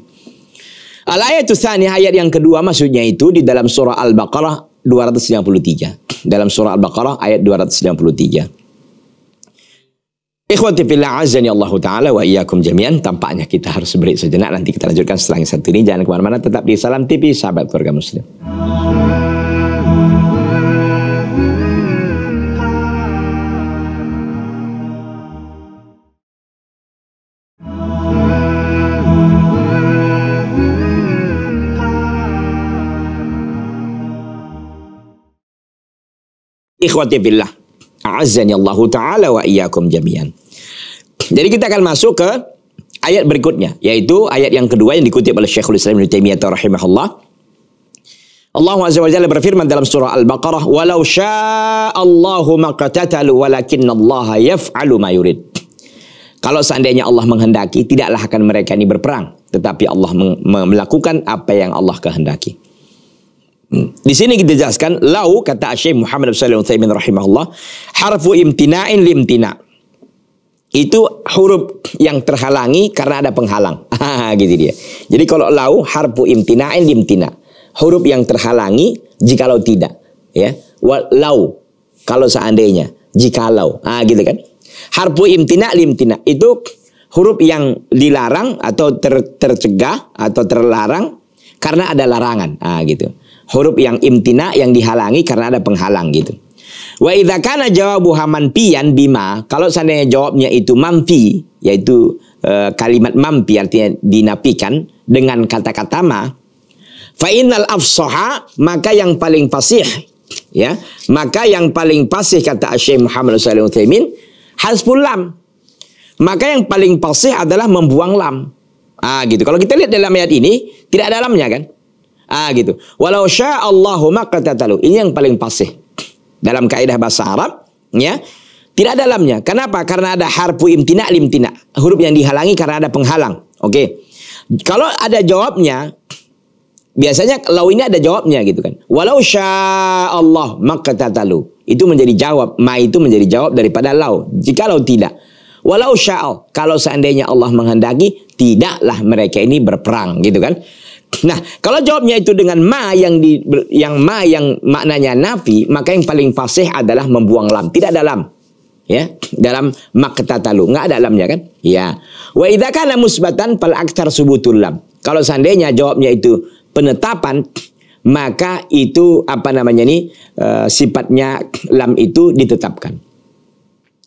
Al-ayat ayat yang kedua maksudnya itu di dalam surah Al-Baqarah 293. Dalam surah Al-Baqarah ayat 293. Ikhwati fillah azani Allah Ta'ala wa iyakum jami'an. Tampaknya kita harus break sejenak. Nanti kita lanjutkan setelah yang satu ini. Jangan kemana-mana. Tetap di Salam TV, sahabat keluarga muslim. Ikhwati billah. A'azzani Allah Ta'ala wa iyyakum jami'an. Jadi kita akan masuk ke ayat berikutnya. Yaitu ayat yang kedua yang dikutip oleh Syekhul Islam Ibn Taimiyah rahimahullah. Allah Azza wa Jalla berfirman dalam surah Al-Baqarah, "Walau sya'allahu maqtatalu Allah yaf'alu ma yurid." Kalau seandainya Allah menghendaki, tidaklah akan mereka ini berperang, tetapi Allah melakukan apa yang Allah kehendaki. Di sini kita jelaskan lau kata Syekh Muhammad bin Shalih Utsaimin rahimahullah harfu imtina'in limtina. Itu huruf yang terhalangi karena ada penghalang. gitu dia. Jadi kalau lau harfu imtina'in limtina. Huruf yang terhalangi jikalau tidak, ya. Lau kalau seandainya, jikalau. Ah gitu kan. Harfu imtina limtina itu huruf yang dilarang atau ter, tercegah atau terlarang karena ada larangan. Ah gitu huruf yang imtina yang dihalangi karena ada penghalang gitu. Wa idza kana jawabu pian bima, kalau seandainya jawabnya itu manfi, yaitu e, kalimat mampi artinya dinapikan dengan kata-kata ma, fa innal afsaha maka yang paling fasih ya, maka yang paling fasih kata Syekh Muhammad Shalih Utsaimin hasful lam. Maka yang paling fasih adalah membuang lam. Ah gitu. Kalau kita lihat dalam ayat ini tidak ada lamnya kan? Ah gitu. Walau syaa Allahu maqtatalu. Ini yang paling pasih. Dalam kaidah bahasa Arab, ya. Tidak dalamnya. Kenapa? Karena ada harfu imtina limtina. Huruf yang dihalangi karena ada penghalang. Oke. Okay. Kalau ada jawabnya, biasanya law ini ada jawabnya gitu kan. Walau syaa Allah maqtatalu. Itu menjadi jawab. Ma itu menjadi jawab daripada lau. Jikalau tidak. Walau sya'al, kalau seandainya Allah menghendaki, tidaklah mereka ini berperang gitu kan. Nah, kalau jawabnya itu dengan ma yang di yang ma yang maknanya nafi, maka yang paling fasih adalah membuang lam. Tidak dalam Ya, dalam maktatalu nggak ada lamnya kan? Ya. Wa idza kana musbatan fal aktsar subutul lam. Kalau seandainya jawabnya itu penetapan, maka itu apa namanya ini e, sifatnya lam itu ditetapkan.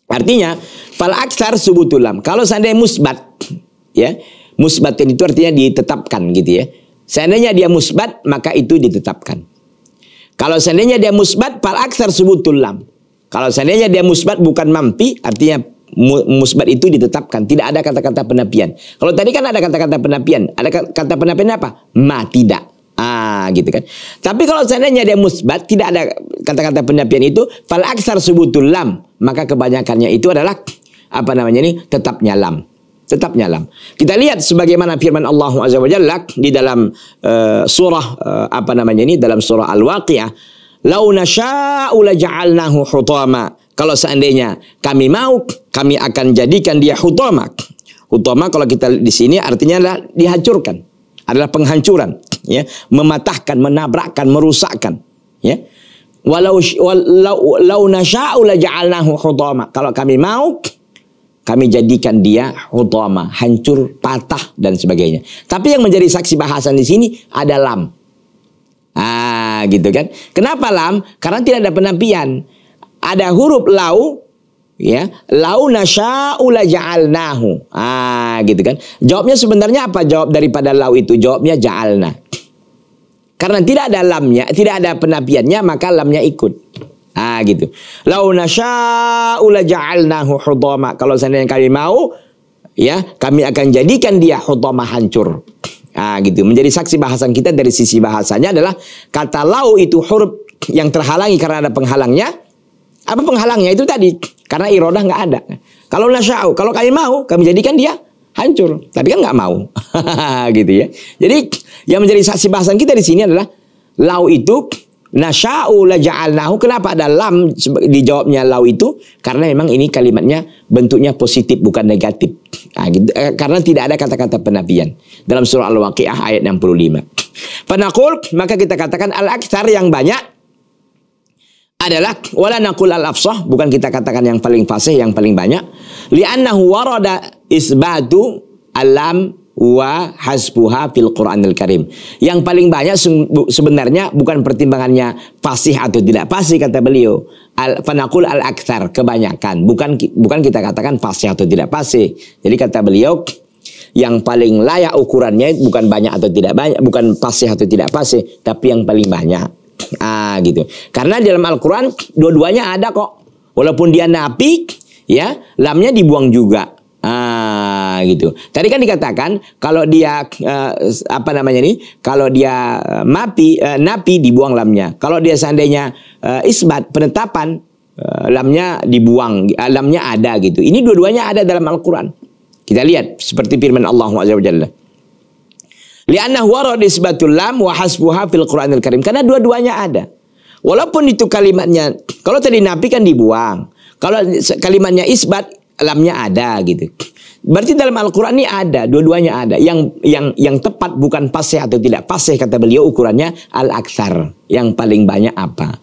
Artinya fal subutul subutulam. Kalau seandainya musbat ya, musbatin itu artinya ditetapkan gitu ya. Seandainya dia musbat, maka itu ditetapkan. Kalau seandainya dia musbat, fal aksar subutul lam. Kalau seandainya dia musbat bukan mampi, artinya musbat itu ditetapkan. Tidak ada kata-kata penapian. Kalau tadi kan ada kata-kata penapian. Ada kata penapian apa? Ma tidak. Ah, gitu kan. Tapi kalau seandainya dia musbat, tidak ada kata-kata penapian itu, fal aksar subutul lam. Maka kebanyakannya itu adalah apa namanya ini tetapnya lam tetap nyalam. Kita lihat sebagaimana firman Allah Azza wa Jalla di dalam uh, surah uh, apa namanya ini dalam surah Al-Waqiah, "Lau nasya'u laja'alnahu hutama." Kalau seandainya kami mau, kami akan jadikan dia hutama. Hutama kalau kita di sini artinya adalah dihancurkan. Adalah penghancuran, ya, mematahkan, menabrakkan, merusakkan, ya. Walau walau walau nasya'u laja'alnahu hutama. Kalau kami mau, kami jadikan dia hutama, hancur, patah dan sebagainya. Tapi yang menjadi saksi bahasan di sini ada lam. Ah, gitu kan. Kenapa lam? Karena tidak ada penampian. Ada huruf lau ya lau nasyaula ja'alnahu ah gitu kan jawabnya sebenarnya apa jawab daripada lau itu jawabnya ja'alna karena tidak ada lamnya tidak ada penapiannya maka lamnya ikut Ah gitu. Lau nasya'u nahu hudama. Kalau yang kalian mau, ya kami akan jadikan dia hudama hancur. Ah gitu. Menjadi saksi bahasan kita dari sisi bahasanya adalah kata lau itu huruf yang terhalangi karena ada penghalangnya. Apa penghalangnya itu tadi? Karena irodah nggak ada. Kalau nashau, kalau kalian mau, kami jadikan dia hancur. Tapi kan nggak mau. gitu ya. Jadi yang menjadi saksi bahasan kita di sini adalah lau itu la ja'alnahu. Kenapa ada lam dijawabnya lau itu? Karena memang ini kalimatnya bentuknya positif bukan negatif. Nah, gitu. eh, karena tidak ada kata-kata penafian dalam surah Al-Waqiah ayat 65. Penakul maka kita katakan al aktar yang banyak adalah wala naqul al-afsah bukan kita katakan yang paling fasih yang paling banyak li'annahu warada isbatu alam wa hasbuha fil Qur'anil Karim. Yang paling banyak sebenarnya bukan pertimbangannya fasih atau tidak fasih kata beliau. Al fanakul al akthar kebanyakan bukan bukan kita katakan fasih atau tidak fasih. Jadi kata beliau yang paling layak ukurannya bukan banyak atau tidak banyak, bukan fasih atau tidak fasih, tapi yang paling banyak. Ah gitu. Karena dalam Al-Qur'an dua-duanya ada kok. Walaupun dia napi ya, lamnya dibuang juga gitu. Tadi kan dikatakan kalau dia uh, apa namanya nih? Kalau dia eh, mati uh, eh, napi dibuang lamnya. Kalau dia seandainya uh, isbat penetapan uh, lamnya dibuang, uh, lamnya ada gitu. Ini dua-duanya ada dalam Al-Qur'an. Kita lihat seperti firman Allah Subhanahu Lianna warad isbatul lam wa hasbuha fil Qur'anil Karim. Karena dua-duanya ada. Walaupun itu kalimatnya kalau tadi napi kan dibuang. Kalau kalimatnya isbat lamnya ada gitu. Berarti dalam Al-Quran ini ada, dua-duanya ada. Yang yang yang tepat bukan pasih atau tidak pasih, kata beliau ukurannya al-aksar. Yang paling banyak apa?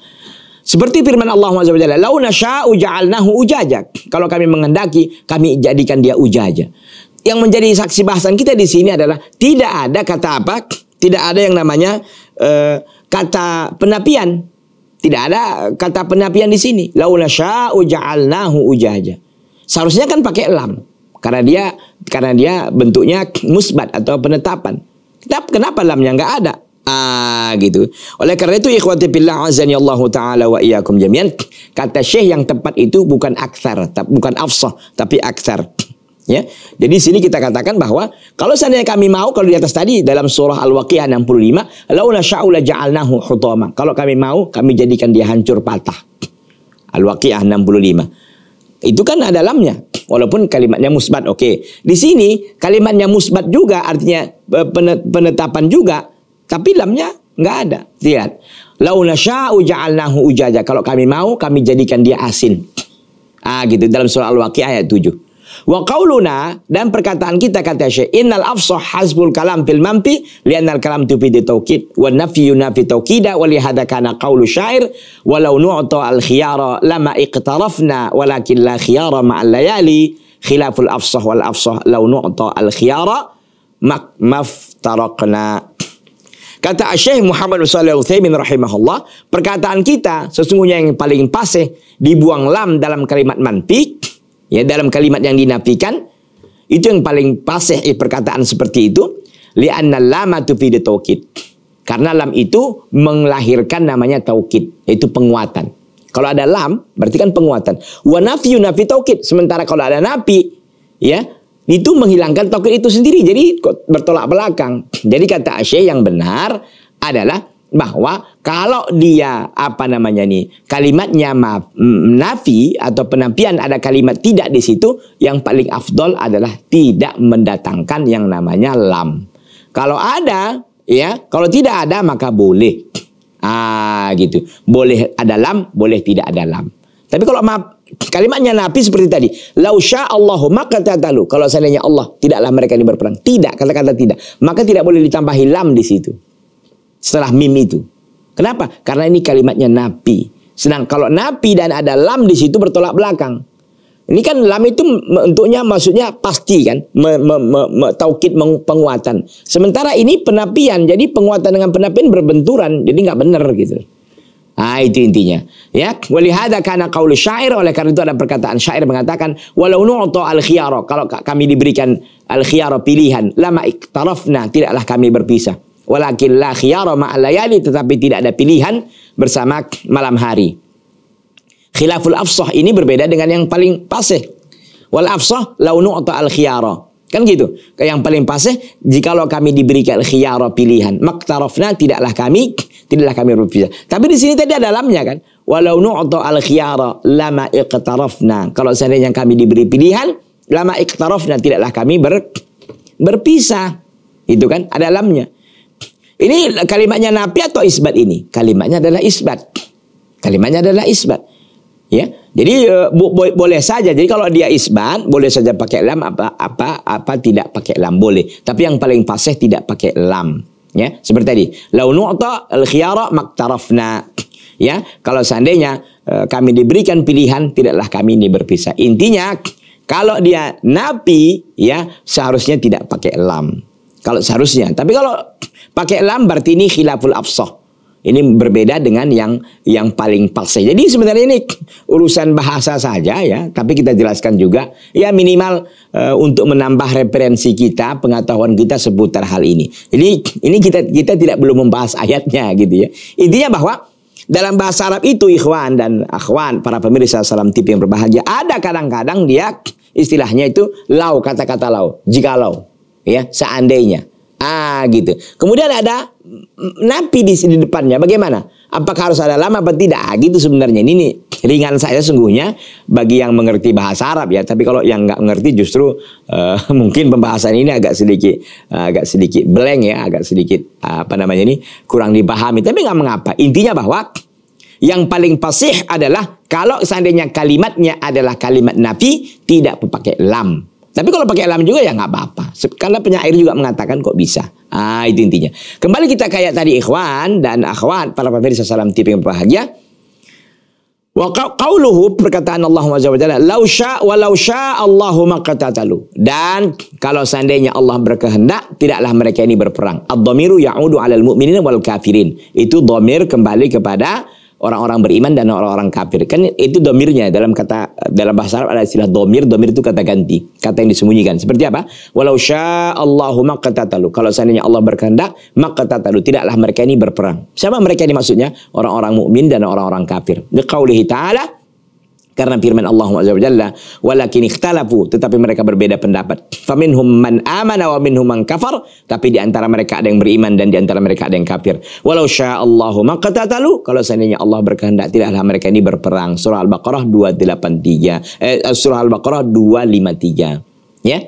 Seperti firman Allah SWT, Lau nasya'u ja'alnahu ujajak. Kalau kami mengendaki, kami jadikan dia ujaja. Yang menjadi saksi bahasan kita di sini adalah tidak ada kata apa, tidak ada yang namanya uh, kata penapian. Tidak ada kata penapian di sini. Lau nasya'u ja'alnahu ujajak. Seharusnya kan pakai lam karena dia karena dia bentuknya musbat atau penetapan. Kenapa, kenapa lamnya nggak ada? Ah gitu. Oleh karena itu ikhwati billah azani Allah taala wa iyyakum jami'an kata Syekh yang tepat itu bukan aksar, bukan afsah tapi aksar. Ya. Jadi sini kita katakan bahwa kalau seandainya kami mau kalau di atas tadi dalam surah Al-Waqiah 65, laula sya'ula ja'alnahu hutama. Kalau kami mau kami jadikan dia hancur patah. Al-Waqiah 65. Itu kan ada lamnya. Walaupun kalimatnya musbat, oke. Okay. Di sini kalimatnya musbat juga artinya e, penetapan juga, tapi lamnya nggak ada. Lihat. Launa sya'u ja'alnahu ujaja. Kalau kami mau, kami jadikan dia asin. Ah gitu dalam surah Al-Waqi'ah ayat 7. Wa qauluna dan perkataan kita kata Syekh, innal afsah hasbul kalam fil mamti li'annal kalam tufidu taukid wa nafyu nafi taukida wa li hadha kana qaulu syair walau nu'ta al khiyara lama iqtarafna walakin la khiyara al layali khilaful afsah wal afsah law nu'ta al khiyara mak maftaraqna Kata Syekh Muhammad Sallallahu Utsaimin rahimahullah, perkataan kita sesungguhnya yang paling pasih dibuang lam dalam kalimat mantik ya dalam kalimat yang dinafikan itu yang paling pasih eh, perkataan seperti itu li'anna lama fi taukid karena lam itu melahirkan namanya taukid yaitu penguatan kalau ada lam berarti kan penguatan wa nafyu nafi taukid sementara kalau ada napi ya itu menghilangkan taukid itu sendiri jadi bertolak belakang jadi kata Asy yang benar adalah bahwa kalau dia apa namanya nih kalimatnya maaf nafi atau penampian ada kalimat tidak di situ yang paling afdol adalah tidak mendatangkan yang namanya lam. Kalau ada ya, kalau tidak ada maka boleh. Ah gitu. Boleh ada lam, boleh tidak ada lam. Tapi kalau maaf kalimatnya nafi seperti tadi, lausha Allahu maka tatalu. Kalau seandainya Allah tidaklah mereka ini berperang. Tidak, kata-kata tidak. Maka tidak boleh ditambahi lam di situ setelah mim itu. Kenapa? Karena ini kalimatnya nabi. senang kalau nabi dan ada lam di situ bertolak belakang. Ini kan lam itu bentuknya maksudnya pasti kan, me, me, me, me, taukid penguatan. Sementara ini penapian, jadi penguatan dengan penapian berbenturan, jadi nggak benar gitu. Ah itu intinya. Ya, walihada karena kaul syair oleh karena itu ada perkataan syair mengatakan walau nu'ta al khiyaro kalau kami diberikan al khiyaro pilihan lama iktarafna tidaklah kami berpisah walakin la khiyara ma'alayali tetapi tidak ada pilihan bersama malam hari. Khilaful afsah ini berbeda dengan yang paling pasih. Wal afsah launu atau al khiyara. Kan gitu. Yang paling pasih jikalau kami diberikan khiyara pilihan. Maktarofna tidaklah kami tidaklah kami berpisah. Tapi di sini tadi ada lamnya kan. Walau atau al khiyara lama iqtarafna. Kalau seandainya kami diberi pilihan lama iqtarafna tidaklah kami ber, berpisah. Itu kan ada lamnya. Ini kalimatnya nafi atau isbat ini? Kalimatnya adalah isbat. Kalimatnya adalah isbat. Ya. Jadi bu, e, bu, boleh saja. Jadi kalau dia isbat, boleh saja pakai lam apa apa apa tidak pakai lam boleh. Tapi yang paling fasih tidak pakai lam. Ya, seperti tadi. la nu'ta al-khiyara maktarafna. Ya, kalau seandainya e, kami diberikan pilihan, tidaklah kami ini berpisah. Intinya kalau dia napi ya seharusnya tidak pakai lam. Kalau seharusnya. Tapi kalau Pakai lam berarti ini khilaful afsah. Ini berbeda dengan yang yang paling palsu. Jadi sebenarnya ini urusan bahasa saja ya, tapi kita jelaskan juga ya minimal e, untuk menambah referensi kita, pengetahuan kita seputar hal ini. Jadi ini kita kita tidak belum membahas ayatnya gitu ya. Intinya bahwa dalam bahasa Arab itu ikhwan dan akhwan para pemirsa salam tip yang berbahagia ada kadang-kadang dia istilahnya itu lau kata-kata lau, jikalau ya seandainya Ah, gitu. Kemudian ada napi di sini depannya. Bagaimana? Apakah harus ada lama atau tidak? Ah, gitu sebenarnya. Ini nih ringan saya sungguhnya bagi yang mengerti bahasa Arab ya. Tapi kalau yang nggak mengerti justru uh, mungkin pembahasan ini agak sedikit uh, agak sedikit blank ya, agak sedikit uh, apa namanya ini kurang dipahami. Tapi nggak mengapa. Intinya bahwa yang paling pasih adalah kalau seandainya kalimatnya adalah kalimat nafi tidak pakai lam tapi kalau pakai alam juga ya nggak apa-apa. Karena penyair juga mengatakan kok bisa. Ah itu intinya. Kembali kita kayak tadi ikhwan dan akhwat para pemirsa salam tipe yang bahagia. Wa qauluhu perkataan Allah Azza wa Jalla, "Lau sya wa lau sya Allahu maqtatalu." Dan kalau seandainya Allah berkehendak, tidaklah mereka ini berperang. Ad-dhamiru ya'udu 'alal mu'minina wal kafirin. Itu dhamir kembali kepada orang-orang beriman dan orang-orang kafir. Kan itu domirnya dalam kata dalam bahasa Arab ada istilah domir. Domir itu kata ganti, kata yang disembunyikan. Seperti apa? Walau sya Allahu maqtatalu. Kalau seandainya Allah berkehendak, maqtatalu. Tidaklah mereka ini berperang. Siapa mereka ini maksudnya? Orang-orang mukmin dan orang-orang kafir. Liqaulihi ta'ala karena firman Allah Jalla, walakin ikhtalafu, tetapi mereka berbeda pendapat. Faminhum man amana wa minhum man kafar, tapi di antara mereka ada yang beriman dan di antara mereka ada yang kafir. Walau sya'allahu maqtatalu, kalau seandainya Allah berkehendak tidaklah mereka ini berperang. Surah Al-Baqarah 283, eh, eh, surah Al-Baqarah 253. Ya.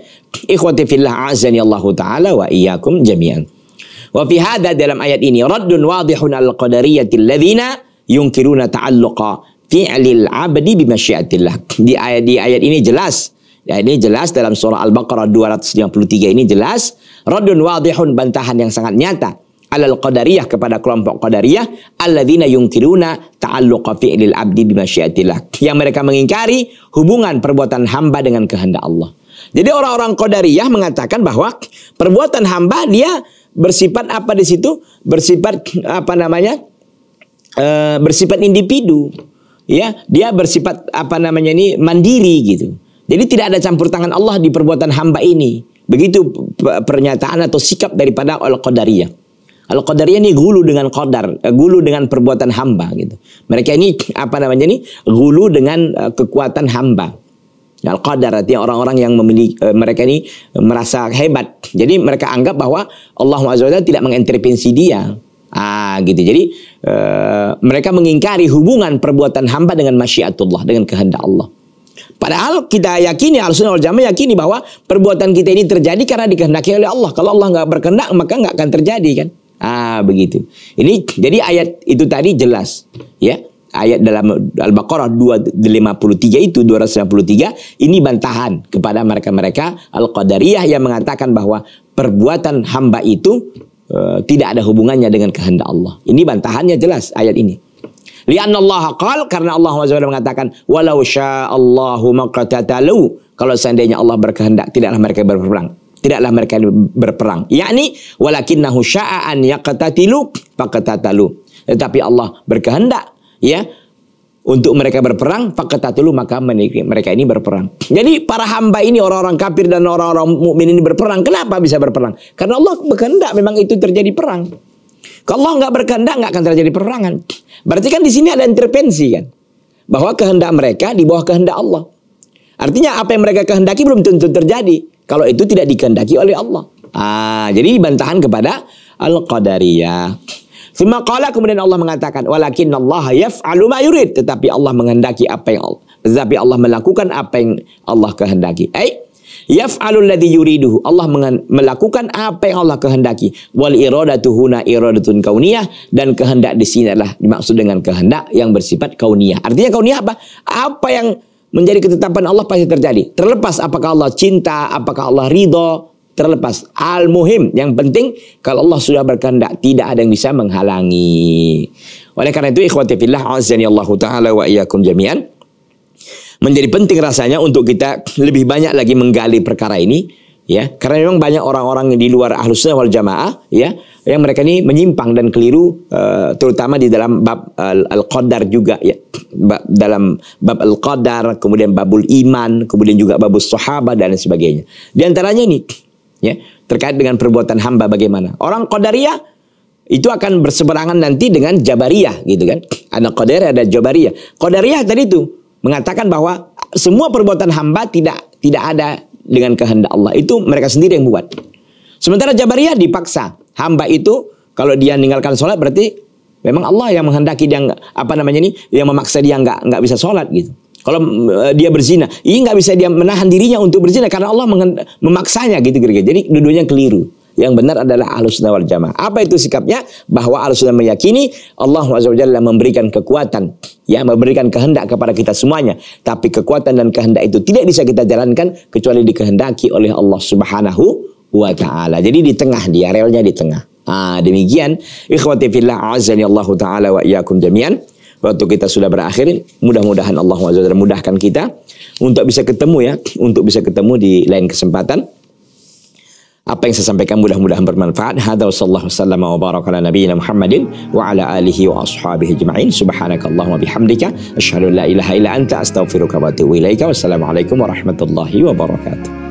Ikhwati fillah azani Allah taala wa iyyakum jami'an. Wa fi hadha dalam ayat ini raddun wadihun al-qadariyati alladziina yunkiruna ta'alluqa fi'lil abdi bimasyiatillah. Di ayat di ayat ini jelas. Ya, ini jelas dalam surah Al-Baqarah 253 ini jelas radun wadihun bantahan yang sangat nyata alal qadariyah kepada kelompok qadariyah alladzina yungkiruna ta'alluqa fi'lil abdi bimasyiatillah yang mereka mengingkari hubungan perbuatan hamba dengan kehendak Allah. Jadi orang-orang qadariyah mengatakan bahwa perbuatan hamba dia bersifat apa di situ? Bersifat apa namanya? E, bersifat individu ya dia bersifat apa namanya ini mandiri gitu. Jadi tidak ada campur tangan Allah di perbuatan hamba ini. Begitu pernyataan atau sikap daripada Al-Qadariyah. Al-Qadariyah ini gulu dengan qadar, eh, gulu dengan perbuatan hamba gitu. Mereka ini apa namanya ini gulu dengan eh, kekuatan hamba. Al-Qadar artinya orang-orang yang memiliki eh, mereka ini merasa hebat. Jadi mereka anggap bahwa Allah Azza tidak mengintervensi dia. Ah, gitu. Jadi uh, mereka mengingkari hubungan perbuatan hamba dengan masyiatullah, dengan kehendak Allah. Padahal kita yakini Al-Sunnah jamaah yakini bahwa perbuatan kita ini terjadi karena dikehendaki oleh Allah. Kalau Allah nggak berkehendak maka nggak akan terjadi kan? Ah, begitu. Ini jadi ayat itu tadi jelas, ya. Ayat dalam Al-Baqarah 253 itu 253 ini bantahan kepada mereka-mereka Al-Qadariyah yang mengatakan bahwa perbuatan hamba itu Eh, tidak ada hubungannya dengan kehendak Allah. Ini bantahannya jelas ayat ini. Lianna Allah qal karena Allah SWT mengatakan walau sya'allahu maqtatalu kalau seandainya Allah berkehendak tidaklah mereka berperang tidaklah mereka berperang yakni walakinnahu sya'an yaqtatilu faqtatalu tetapi Allah berkehendak ya untuk mereka berperang faqatatilu maka mereka ini berperang. Jadi para hamba ini orang-orang kafir dan orang-orang mukmin ini berperang. Kenapa bisa berperang? Karena Allah berkehendak memang itu terjadi perang. Kalau Allah nggak berkehendak nggak akan terjadi perangan. Berarti kan di sini ada intervensi kan. Bahwa kehendak mereka di bawah kehendak Allah. Artinya apa yang mereka kehendaki belum tentu terjadi kalau itu tidak dikehendaki oleh Allah. Ah, jadi bantahan kepada Al-Qadariyah. Summa kala kemudian Allah mengatakan walakin Allah yaf'alu ma yurid tetapi Allah menghendaki apa yang Allah tetapi Allah melakukan apa yang Allah kehendaki. Eh, yaf'alu alladhi yuriduhu. Allah melakukan apa yang Allah kehendaki. Wal iradatu iradatun kauniyah dan kehendak di sini adalah dimaksud dengan kehendak yang bersifat kauniyah. Artinya kauniyah apa? Apa yang menjadi ketetapan Allah pasti terjadi. Terlepas apakah Allah cinta, apakah Allah ridho, terlepas. Al-muhim, yang penting kalau Allah sudah berkehendak tidak ada yang bisa menghalangi. Oleh karena itu ikhwati fillah azani Allah taala wa iyakum jami'an. Menjadi penting rasanya untuk kita lebih banyak lagi menggali perkara ini ya karena memang banyak orang-orang di luar ahlus sunnah wal jamaah ya yang mereka ini menyimpang dan keliru uh, terutama di dalam bab uh, al-qadar juga ya bab, dalam bab al-qadar kemudian babul iman kemudian juga babus sahabat dan sebagainya di antaranya nih ya terkait dengan perbuatan hamba bagaimana. Orang Qadariyah itu akan berseberangan nanti dengan Jabariyah gitu kan. Ada Qadariyah ada Jabariyah. Qadariyah tadi itu mengatakan bahwa semua perbuatan hamba tidak tidak ada dengan kehendak Allah. Itu mereka sendiri yang buat. Sementara Jabariyah dipaksa. Hamba itu kalau dia meninggalkan sholat berarti memang Allah yang menghendaki dia apa namanya ini yang memaksa dia nggak nggak bisa sholat gitu. Kalau eh, dia berzina, ini nggak bisa dia menahan dirinya untuk berzina karena Allah memaksanya gitu kira Jadi dudunya keliru. Yang benar adalah alusunnah wal jamaah. Apa itu sikapnya? Bahwa alusunnah meyakini Allah Jalla memberikan kekuatan, ya memberikan kehendak kepada kita semuanya. Tapi kekuatan dan kehendak itu tidak bisa kita jalankan kecuali dikehendaki oleh Allah Subhanahu wa taala. Jadi di tengah dia, relnya di tengah. Ah, demikian ikhwati fillah azani Allah taala wa iyyakum jami'an waktu kita sudah berakhir, mudah-mudahan Allah SWT mudahkan kita untuk bisa ketemu ya, untuk bisa ketemu di lain kesempatan. Apa yang saya sampaikan mudah-mudahan bermanfaat. Hadza sallallahu wasallam wa baraka ala nabiyyina Muhammadin wa ala alihi wa ashabihi ajma'in. Subhanakallahumma bihamdika asyhadu an la ilaha illa anta astaghfiruka wa atubu ilaika. Wassalamualaikum warahmatullahi wabarakatuh.